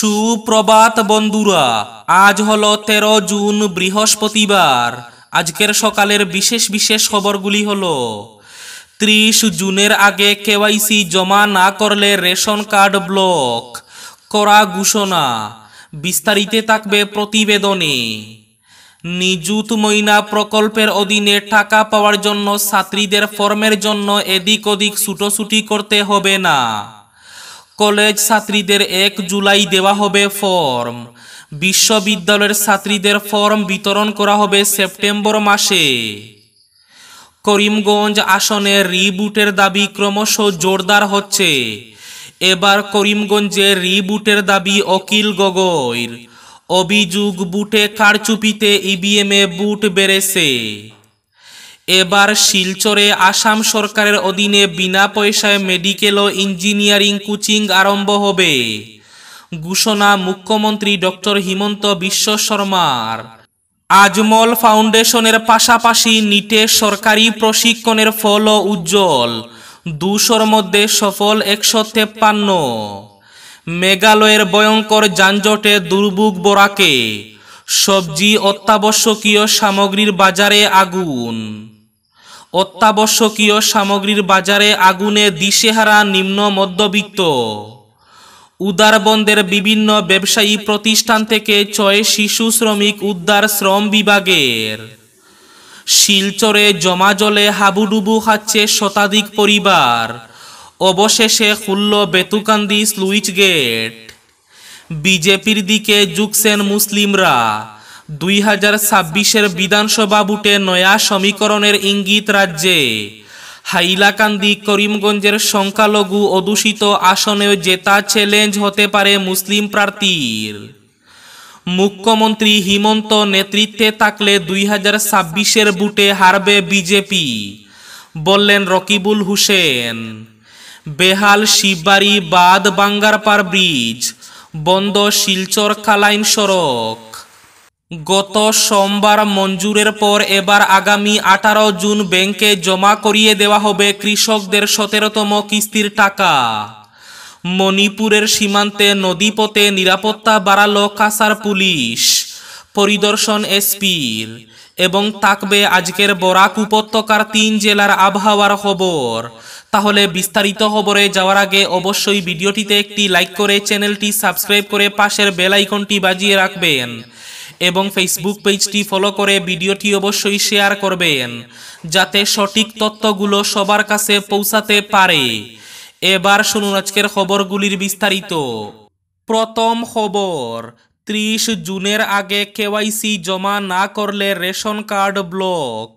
সুপ্রভাত বন্ধুরা আজ হল ১৩ জুন বৃহস্পতিবার আজকের সকালের বিশেষ বিশেষ খবরগুলি হল ত্রিশ জুনের আগে কেওয়াইসি জমা না করলে রেশন কার্ড ব্লক করা ঘোষণা বিস্তারিত থাকবে প্রতিবেদনে নিযুত মইনা প্রকল্পের অধীনে টাকা পাওয়ার জন্য ছাত্রীদের ফর্মের জন্য এদিক ওদিক ছুটোছুটি করতে হবে না কলেজ ছাত্রীদের এক জুলাই দেওয়া হবে ফর্ম বিশ্ববিদ্যালয়ের ছাত্রীদের ফর্ম বিতরণ করা হবে সেপ্টেম্বর মাসে করিমগঞ্জ আসনে রিবুটের দাবি ক্রমশ জোরদার হচ্ছে এবার করিমগঞ্জে রিবুটের দাবি অকিল গগৈর অভিযোগ বুটে কারচুপিতে ইভিএমে বুট বেড়েছে এবার শিলচরে আসাম সরকারের অধীনে বিনা পয়সায় মেডিকেল ও ইঞ্জিনিয়ারিং কোচিং আরম্ভ হবে ঘোষণা মুখ্যমন্ত্রী ডক্টর হিমন্ত বিশ্ব শর্মার আজমল ফাউন্ডেশনের পাশাপাশি নিটে সরকারি প্রশিক্ষণের ফল উজ্জ্বল দুশোর মধ্যে সফল একশো তেপ্পান্ন মেঘালয়ের ভয়ঙ্কর যানজটে দুর্ভোগ বরাকে সবজি অত্যাবশ্যকীয় সামগ্রীর বাজারে আগুন অত্যাবশ্যকীয় সামগ্রীর বাজারে আগুনে দিশেহারা নিম্ন মধ্যবিত্ত উদারবন্দের বিভিন্ন ব্যবসায়ী প্রতিষ্ঠান থেকে ছয় শিশু শ্রমিক উদ্ধার শ্রম বিভাগের শিলচরে জমাজলে হাবুডুবু খাচ্ছে শতাধিক পরিবার অবশেষে খুলল বেতুকান্দি স্লুইচ গেট বিজেপির দিকে জুকছেন মুসলিমরা দুই হাজার ছাব্বিশের বিধানসভা বুটে নয়া সমীকরণের ইঙ্গিত রাজ্যে হাইলাকান্দি করিমগঞ্জের সংখ্যালঘু অদূষিত আসনেও জেতা চ্যালেঞ্জ হতে পারে মুসলিম প্রার্থীর মুখ্যমন্ত্রী হিমন্ত নেতৃত্বে থাকলে দুই হাজার ছাব্বিশের বুটে হারবে বিজেপি বললেন রকিবুল হুসেন বেহাল শিববাড়ি বাদ বাঙ্গারপাড় ব্রিজ বন্ধ শিলচর কালাইন সড়ক গত সোমবার মঞ্জুরের পর এবার আগামী আঠারো জুন ব্যাংকে জমা করিয়ে দেওয়া হবে কৃষকদের সতেরোতম কিস্তির টাকা মণিপুরের সীমান্তে নদীপথে নিরাপত্তা বাড়াল কাসার পুলিশ পরিদর্শন এসপির এবং থাকবে আজকের বরাক উপত্যকার তিন জেলার আবহাওয়ার খবর তাহলে বিস্তারিত খবরে যাওয়ার আগে অবশ্যই ভিডিওটিতে একটি লাইক করে চ্যানেলটি সাবস্ক্রাইব করে পাশের বেলাইকনটি বাজিয়ে রাখবেন এবং ফেসবুক পেজটি ফলো করে ভিডিওটি অবশ্যই শেয়ার করবেন যাতে সঠিক তথ্যগুলো সবার কাছে পৌঁছাতে পারে এবার শুনুন আজকের খবরগুলির বিস্তারিত প্রথম খবর ত্রিশ জুনের আগে কেওয়াইসি জমা না করলে রেশন কার্ড ব্লক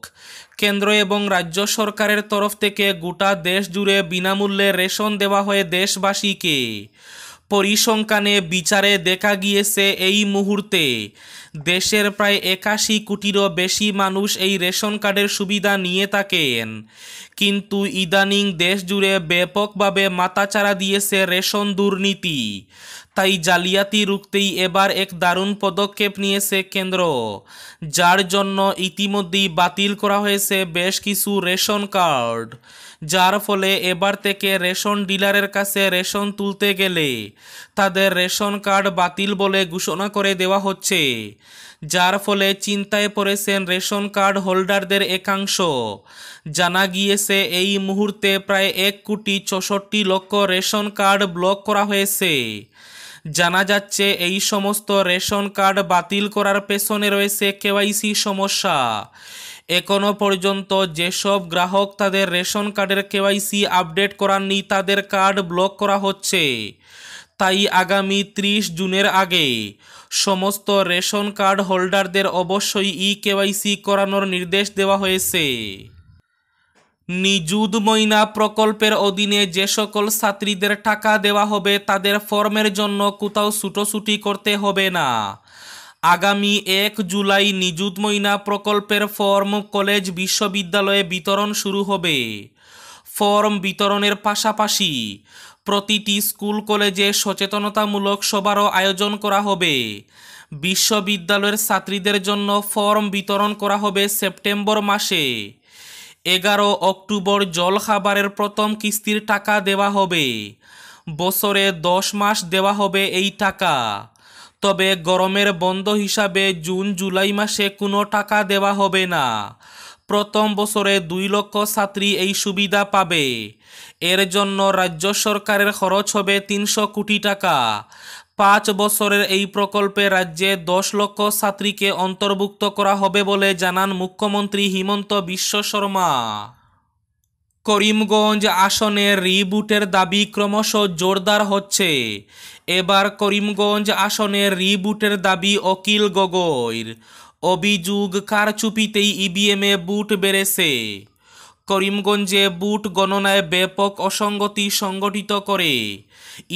কেন্দ্র এবং রাজ্য সরকারের তরফ থেকে গোটা দেশ জুড়ে বিনামূল্যে রেশন দেওয়া হয় দেশবাসীকে পরিসংখ্যানে বিচারে দেখা গিয়েছে এই মুহূর্তে দেশের প্রায় একাশি কোটিরও বেশি মানুষ এই রেশন কার্ডের সুবিধা নিয়ে থাকেন কিন্তু ইদানিং দেশ জুড়ে ব্যাপকভাবে মাতাচারা দিয়েছে রেশন দুর্নীতি তাই জালিয়াতি রুখতেই এবার এক দারুণ পদক্ষেপ নিয়েছে কেন্দ্র যার জন্য ইতিমধ্যেই বাতিল করা হয়েছে বেশ কিছু রেশন কার্ড যার ফলে এবার থেকে রেশন ডিলারের কাছে রেশন তুলতে গেলে তাদের রেশন কার্ড বাতিল বলে ঘোষণা করে দেওয়া হচ্ছে যার ফলে চিন্তায় পড়েছেন রেশন কার্ড হোল্ডারদের একাংশ জানা গিয়েছে এই মুহূর্তে প্রায় এক কোটি চৌষট্টি লক্ষ রেশন কার্ড ব্লক করা হয়েছে জানা যাচ্ছে এই সমস্ত রেশন কার্ড বাতিল করার পেছনে রয়েছে কেওয়াইসি সমস্যা এখনও পর্যন্ত যেসব গ্রাহক তাদের রেশন কার্ডের কেওয়াইসি আপডেট করাননি তাদের কার্ড ব্লক করা হচ্ছে তাই আগামী ত্রিশ জুনের আগে সমস্ত রেশন কার্ড হোল্ডারদের অবশ্যই ই কেওয়াইসি করানোর নির্দেশ দেওয়া হয়েছে নিজুদ ময়না প্রকল্পের অধীনে যে সকল ছাত্রীদের টাকা দেওয়া হবে তাদের ফর্মের জন্য কোথাও ছুটোছুটি করতে হবে না আগামী এক জুলাই নিযুত মইনা প্রকল্পের ফর্ম কলেজ বিশ্ববিদ্যালয়ে বিতরণ শুরু হবে ফর্ম বিতরণের পাশাপাশি প্রতিটি স্কুল কলেজে সচেতনতামূলক সবারও আয়োজন করা হবে বিশ্ববিদ্যালয়ের ছাত্রীদের জন্য ফর্ম বিতরণ করা হবে সেপ্টেম্বর মাসে এগারো অক্টোবর জলখাবারের প্রথম কিস্তির টাকা দেওয়া হবে বছরে দশ মাস দেওয়া হবে এই টাকা তবে গরমের বন্ধ হিসাবে জুন জুলাই মাসে কোনো টাকা দেওয়া হবে না প্রথম বছরে দুই লক্ষ ছাত্রী এই সুবিধা পাবে এর জন্য রাজ্য সরকারের খরচ হবে তিনশো কোটি টাকা পাঁচ বছরের এই প্রকল্পে রাজ্যে দশ লক্ষ ছাত্রীকে অন্তর্ভুক্ত করা হবে বলে জানান মুখ্যমন্ত্রী হিমন্ত বিশ্ব শর্মা করিমগঞ্জ আসনের রিবুটের দাবি ক্রমশ জোরদার হচ্ছে এবার করিমগঞ্জ আসনের রিবুটের দাবি অকিল গগৈর অভিযোগ কারচুপিতেই ইভিএমে বুট বেড়েছে করিমগঞ্জে বুট গণনায় ব্যাপক অসঙ্গতি সংগঠিত করে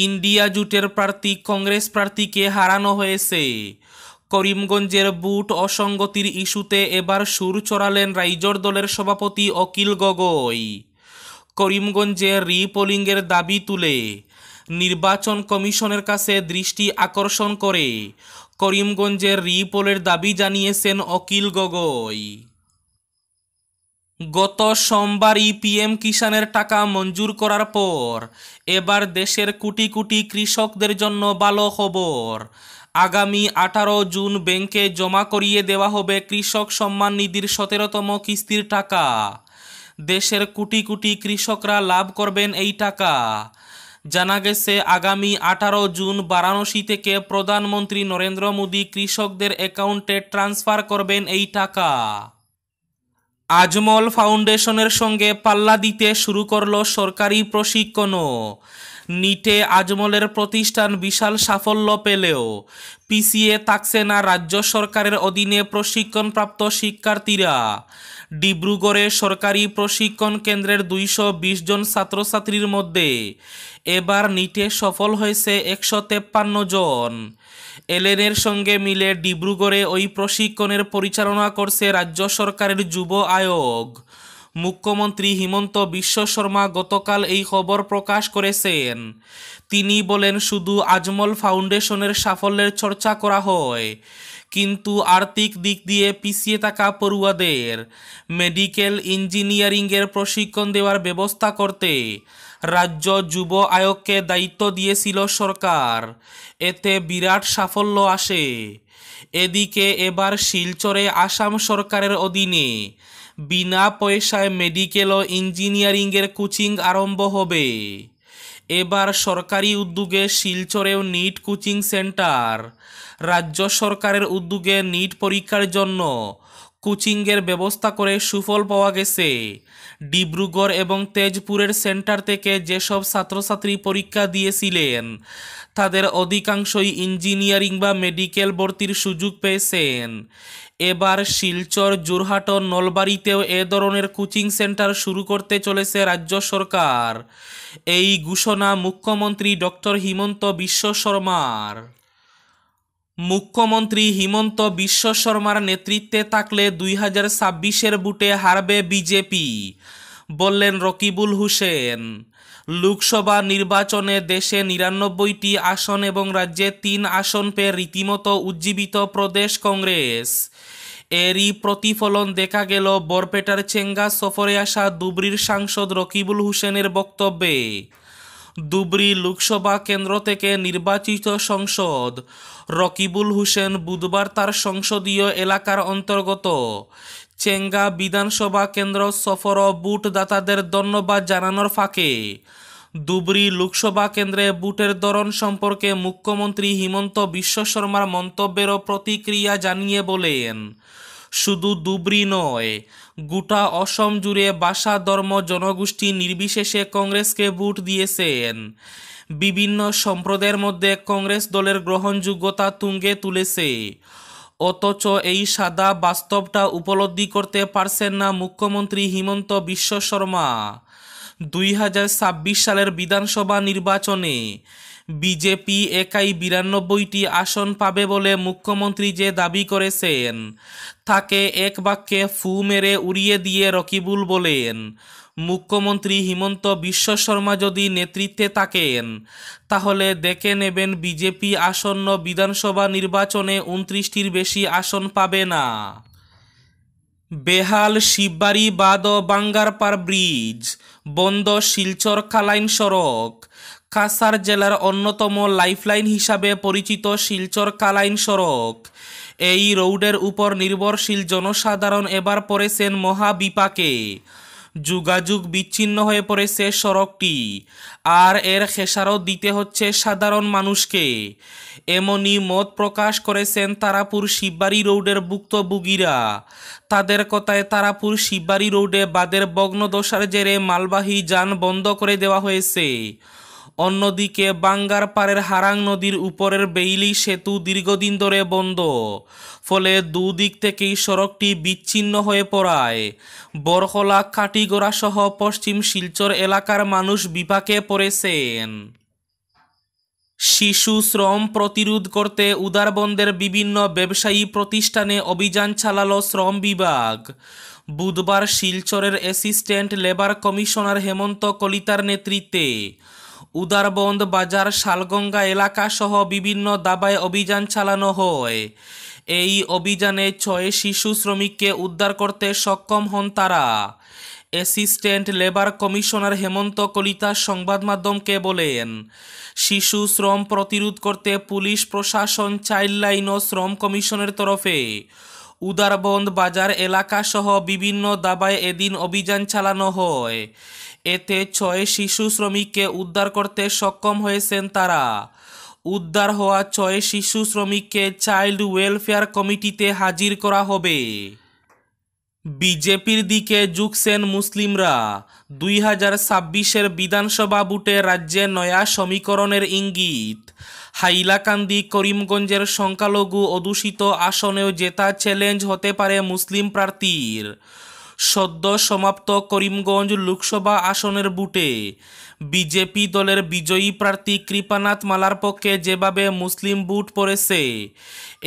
ইন্ডিয়া জুটের প্রার্থী কংগ্রেস প্রার্থীকে হারানো হয়েছে করিমগঞ্জের বুট অসঙ্গতির ইস্যুতে এবার সুর চড়ালেন রাইজর দলের সভাপতি অকিল গগৈ করিমগঞ্জে রিপোলিংয়ের দাবি তুলে নির্বাচন কমিশনের কাছে দৃষ্টি আকর্ষণ করে করিমগঞ্জের রিপোলের দাবি জানিয়েছেন অকিল গগৈ গত সোমবার ইপিএম কিষানের টাকা মঞ্জুর করার পর এবার দেশের কোটি কোটি কৃষকদের জন্য ভালো খবর আগামী আঠারো জুন ব্যাংকে জমা করিয়ে দেওয়া হবে কৃষক সম্মান নিধির সতেরোতম কিস্তির টাকা দেশের কোটি কোটি কৃষকরা লাভ করবেন এই টাকা জানা গেছে আগামী আঠারো জুন বারাণসী থেকে প্রধানমন্ত্রী নরেন্দ্র মোদী কৃষকদের অ্যাকাউন্টে ট্রান্সফার করবেন এই টাকা আজমল ফাউন্ডেশনের সঙ্গে পাল্লা দিতে শুরু করল সরকারি প্রশিক্ষণও নিটে আজমলের প্রতিষ্ঠান বিশাল সাফল্য পেলেও পিসিএ থাকছে না রাজ্য সরকারের অধীনে প্রশিক্ষণপ্রাপ্ত শিক্ষার্থীরা ডিব্রুগড়ে সরকারি প্রশিক্ষণ কেন্দ্রের দুইশো জন ছাত্রছাত্রীর মধ্যে এবার নিটে সফল হয়েছে একশো তেপ্পান্ন জন এলেনের সঙ্গে মিলে ডিব্রুগড়ে ওই প্রশিক্ষণের পরিচালনা করছে রাজ্য সরকারের যুব আয়োগ মুখ্যমন্ত্রী হিমন্ত বিশ্ব শর্মা গতকাল এই খবর প্রকাশ করেছেন তিনি বলেন শুধু আজমল ফাউন্ডেশনের সাফল্যের চর্চা করা হয় কিন্তু আর্থিক দিক দিয়ে পিছিয়ে থাকা পড়ুয়াদের মেডিকেল ইঞ্জিনিয়ারিংয়ের প্রশিক্ষণ দেওয়ার ব্যবস্থা করতে রাজ্য যুব আয়োগকে দায়িত্ব দিয়েছিল সরকার এতে বিরাট সাফল্য আসে এদিকে এবার শিলচরে আসাম সরকারের অধীনে বিনা পয়সায় মেডিকেল ও ইঞ্জিনিয়ারিংয়ের কোচিং আরম্ভ হবে এবার সরকারি উদ্যোগে শিলচরেও নিট কোচিং সেন্টার রাজ্য সরকারের উদ্যোগে নিট পরীক্ষার জন্য কোচিংয়ের ব্যবস্থা করে সুফল পাওয়া গেছে ডিব্রুগড় এবং তেজপুরের সেন্টার থেকে যেসব ছাত্রছাত্রী পরীক্ষা দিয়েছিলেন তাদের অধিকাংশই ইঞ্জিনিয়ারিং বা মেডিকেল ভর্তির সুযোগ পেয়েছেন এবার শিলচর জোরহাট ও নলবাড়িতেও এ ধরনের কোচিং সেন্টার শুরু করতে চলেছে রাজ্য সরকার এই ঘোষণা মুখ্যমন্ত্রী ডক্টর হিমন্ত বিশ্ব শর্মার মুখ্যমন্ত্রী হিমন্ত বিশ্ব শর্মার নেতৃত্বে থাকলে দুই হাজার ছাব্বিশের বুটে হারবে বিজেপি বললেন রকিবুল হুসেন লোকসভা নির্বাচনে দেশে নিরানব্বইটি আসন এবং রাজ্যে তিন আসন পেয়ে রীতিমতো উজ্জীবিত প্রদেশ কংগ্রেস এরই প্রতিফলন দেখা গেল বরপেটার চেঙ্গা সফরে আসা দুবরির সাংসদ রকিবুল হোসেনের বক্তব্যে দুবরি লোকসভা কেন্দ্র থেকে নির্বাচিত সংসদ রকিবুল হোসেন বুধবার তার সংসদীয় এলাকার অন্তর্গত চেঙ্গা বিধানসভা কেন্দ্র সফর বুটদাতাদের ধন্যবাদ জানানোর ফাঁকে দুবরি লোকসভা কেন্দ্রে বুটের ধরন সম্পর্কে মুখ্যমন্ত্রী হিমন্ত বিশ্ব শর্মার মন্তব্যেরও প্রতিক্রিয়া জানিয়ে বলেন শুধু দুবরি নয় গোটা অসম জুড়ে ভাষা ধর্ম জনগোষ্ঠী নির্বিশেষে কংগ্রেসকে ভোট দিয়েছেন বিভিন্ন সম্প্রদায়ের মধ্যে কংগ্রেস দলের গ্রহণযোগ্যতা তুঙ্গে তুলেছে অথচ এই সাদা বাস্তবটা উপলব্ধি করতে পারছেন না মুখ্যমন্ত্রী হিমন্ত বিশ্ব শর্মা দুই সালের বিধানসভা নির্বাচনে বিজেপি একাই বিরানব্বইটি আসন পাবে বলে মুখ্যমন্ত্রী যে দাবি করেছেন তাকে এক বাক্যে ফু মেরে উড়িয়ে দিয়ে রকিবুল বলেন মুখ্যমন্ত্রী হিমন্ত বিশ্ব শর্মা যদি নেতৃত্বে থাকেন তাহলে দেখে নেবেন বিজেপি আসন্ন বিধানসভা নির্বাচনে উনত্রিশটির বেশি আসন পাবে না বেহাল শিববাড়ি বাদ বাঙ্গারপাড় ব্রিজ বন্ধ শিলচর কালাইন সড়ক কাসার জেলার অন্যতম লাইফলাইন হিসাবে পরিচিত শিলচর কালাইন সড়ক এই রোডের উপর নির্ভরশীল জনসাধারণ এবার পড়েছেন মহাবিপাকে যোগাযোগ বিচ্ছিন্ন হয়ে পড়েছে সড়কটি আর এর খেসারত দিতে হচ্ছে সাধারণ মানুষকে এমনই মত প্রকাশ করেছেন তারাপুর শিববাড়ি রোডের ভুক্তভোগীরা তাদের কথায় তারাপুর শিববাড়ি রোডে বাদের ভগ্নদশার জেরে মালবাহী যান বন্ধ করে দেওয়া হয়েছে অন্যদিকে বাঙ্গার পাড়ের হারাং নদীর উপরের বেইলি সেতু দীর্ঘদিন ধরে বন্ধ ফলে দুদিক থেকেই সড়কটি বিচ্ছিন্ন হয়ে পড়ায় বরহলা কাটিগোড়া সহ পশ্চিম শিলচর এলাকার মানুষ বিপাকে পড়েছেন শিশু শ্রম প্রতিরোধ করতে উদারবন্দের বিভিন্ন ব্যবসায়ী প্রতিষ্ঠানে অভিযান চালালো শ্রম বিভাগ বুধবার শিলচরের অ্যাসিস্ট্যান্ট লেবার কমিশনার হেমন্ত কলিতার নেতৃত্বে উদারবন্দ বাজার শালগঙ্গা এলাকাসহ বিভিন্ন দাবায় অভিযান চালানো হয় এই অভিযানে ছয় শিশু শ্রমিককে উদ্ধার করতে সক্ষম হন তারা assistant labour commissioner Hemanta Kalita সংবাদ মাধ্যমকে বলেন শিশু শ্রম প্রতিরোধ করতে পুলিশ প্রশাসন চাইল্ড লাইন ও শ্রম কমিশনের তরফে উদারবন্দ বাজার এলাকাসহ বিভিন্ন দাবায় এদিন অভিযান চালানো হয় এতে ছয় শিশু শ্রমিককে উদ্ধার করতে সক্ষম হয়েছেন তারা উদ্ধার হওয়া ছয় শিশু শ্রমিককে চাইল্ড ওয়েলফেয়ার কমিটিতে হাজির করা হবে বিজেপির দিকে ঝুঁকছেন মুসলিমরা দুই হাজার ছাব্বিশের বিধানসভা বুটে রাজ্যে নয়া সমীকরণের ইঙ্গিত হাইলাকান্দি করিমগঞ্জের সংখ্যালঘু অদূষিত আসনেও জেতা চ্যালেঞ্জ হতে পারে মুসলিম প্রার্থীর সদ্য সমাপ্ত করিমগঞ্জ লোকসভা আসনের বুটে বিজেপি দলের বিজয়ী প্রার্থী কৃপানাথ মালার পক্ষে যেভাবে মুসলিম বুট পড়েছে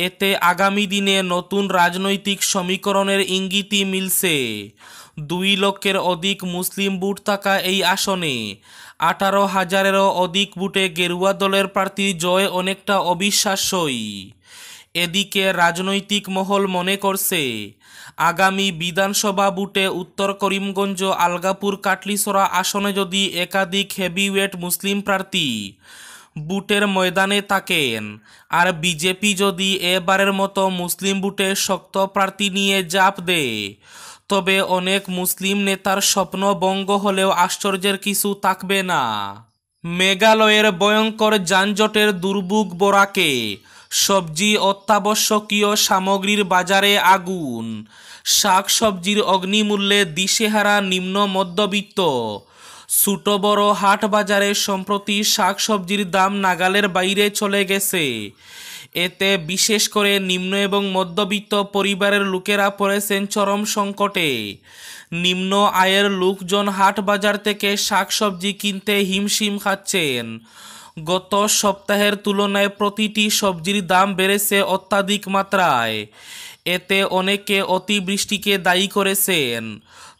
এতে আগামী দিনে নতুন রাজনৈতিক সমীকরণের ইঙ্গিতই মিলছে দুই লক্ষের অধিক মুসলিম বুট থাকা এই আসনে আঠারো হাজারেরও অধিক বুটে গেরুয়া দলের প্রার্থী জয় অনেকটা অবিশ্বাস্যই এদিকে রাজনৈতিক মহল মনে করছে আগামী বিধানসভা বুটে উত্তর করিমগঞ্জ আলগাপুর কাটলিসরা আসনে যদি একাধিক হেভিওয়েট মুসলিম প্রার্থী বুটের ময়দানে থাকেন আর বিজেপি যদি এবারের মতো মুসলিম বুটে শক্ত প্রার্থী নিয়ে জাপ দেয় তবে অনেক মুসলিম নেতার স্বপ্ন ভঙ্গ হলেও আশ্চর্যের কিছু থাকবে না মেঘালয়ের ভয়ঙ্কর যানজটের দুর্ভোগ বরাকে সবজি অত্যাবশ্যকীয় সামগ্রীর বাজারে আগুন শাক সবজির অগ্নিমূল্যে দিশেহারা নিম্ন মধ্যবিত্ত ছোট বড় হাট বাজারে সম্প্রতি শাক সবজির দাম নাগালের বাইরে চলে গেছে এতে বিশেষ করে নিম্ন এবং মধ্যবিত্ত পরিবারের লোকেরা পড়েছেন চরম সংকটে নিম্ন আয়ের লোকজন হাট বাজার থেকে শাক সবজি কিনতে হিমশিম খাচ্ছেন গত সপ্তাহের তুলনায় প্রতিটি সবজির দাম বেড়েছে অত্যাধিক মাত্রায় এতে অনেকে অতিবৃষ্টিকে দায়ী করেছেন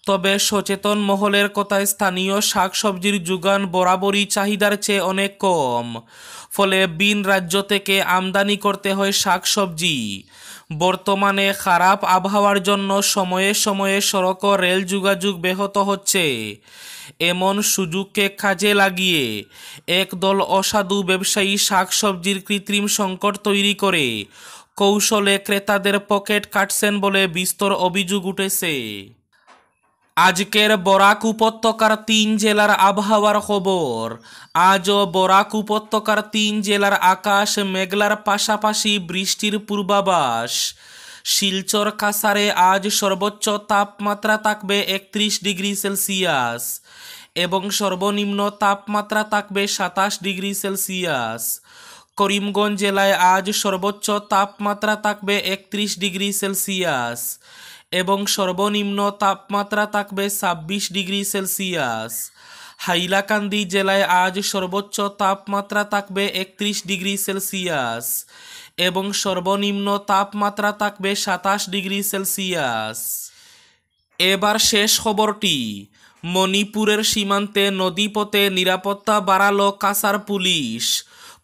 তবে সচেতন মহলের কথায় স্থানীয় শাকসবজির যোগান বরাবরই চাহিদার চেয়ে অনেক কম ফলে বিন রাজ্য থেকে আমদানি করতে হয় শাকসবজি বর্তমানে খারাপ আবহাওয়ার জন্য সময়ে সময়ে সড়ক ও রেল যোগাযোগ ব্যাহত হচ্ছে এমন সুযোগকে কাজে লাগিয়ে একদল অসাধু ব্যবসায়ী শাকসবজির কৃত্রিম সংকট তৈরি করে কৌশলে ক্রেতাদের পকেট কাটছেন বলে বিস্তর অভিযোগ উঠেছে আজকের বরাক উপত্যকার তিন জেলার আবহাওয়ার খবর আজও বরাক উপত্যকার তিন জেলার আকাশ মেঘলার পাশাপাশি বৃষ্টির পূর্বাভাস শিলচর কাসারে আজ সর্বোচ্চ তাপমাত্রা থাকবে একত্রিশ ডিগ্রি সেলসিয়াস এবং সর্বনিম্ন তাপমাত্রা থাকবে সাতাশ ডিগ্রি সেলসিয়াস করিমগঞ্জ জেলায় আজ সর্বোচ্চ তাপমাত্রা থাকবে একত্রিশ ডিগ্রি সেলসিয়াস এবং সর্বনিম্ন তাপমাত্রা থাকবে ছাব্বিশ ডিগ্রি সেলসিয়াস হাইলাকান্দি জেলায় আজ সর্বোচ্চ তাপমাত্রা থাকবে একত্রিশ ডিগ্রি সেলসিয়াস এবং সর্বনিম্ন তাপমাত্রা থাকবে সাতাশ ডিগ্রি সেলসিয়াস এবার শেষ খবরটি মণিপুরের সীমান্তে নদীপথে নিরাপত্তা বাড়ালো কাসার পুলিশ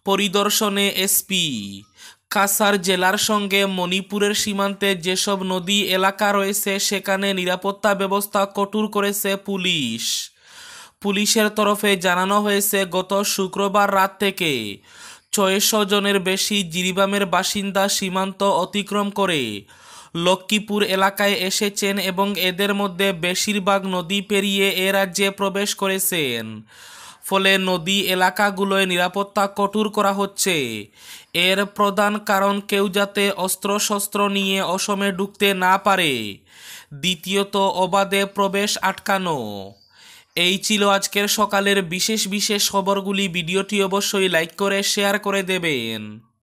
পরিদর্শনে এসপি কাসার জেলার সঙ্গে মণিপুরের সীমান্তে যেসব নদী এলাকা রয়েছে সেখানে নিরাপত্তা ব্যবস্থা কঠোর করেছে পুলিশ পুলিশের তরফে জানানো হয়েছে গত শুক্রবার রাত থেকে ছয়শো জনের বেশি জিরিবামের বাসিন্দা সীমান্ত অতিক্রম করে লক্ষ্মীপুর এলাকায় এসেছেন এবং এদের মধ্যে বেশিরভাগ নদী পেরিয়ে এ রাজ্যে প্রবেশ করেছেন ফলে নদী এলাকাগুলোয় নিরাপত্তা কঠোর করা হচ্ছে এর প্রধান কারণ কেউ যাতে অস্ত্রশস্ত্র নিয়ে অসমে ঢুকতে না পারে দ্বিতীয়ত অবাধে প্রবেশ আটকানো এই ছিল আজকের সকালের বিশেষ বিশেষ খবরগুলি ভিডিওটি অবশ্যই লাইক করে শেয়ার করে দেবেন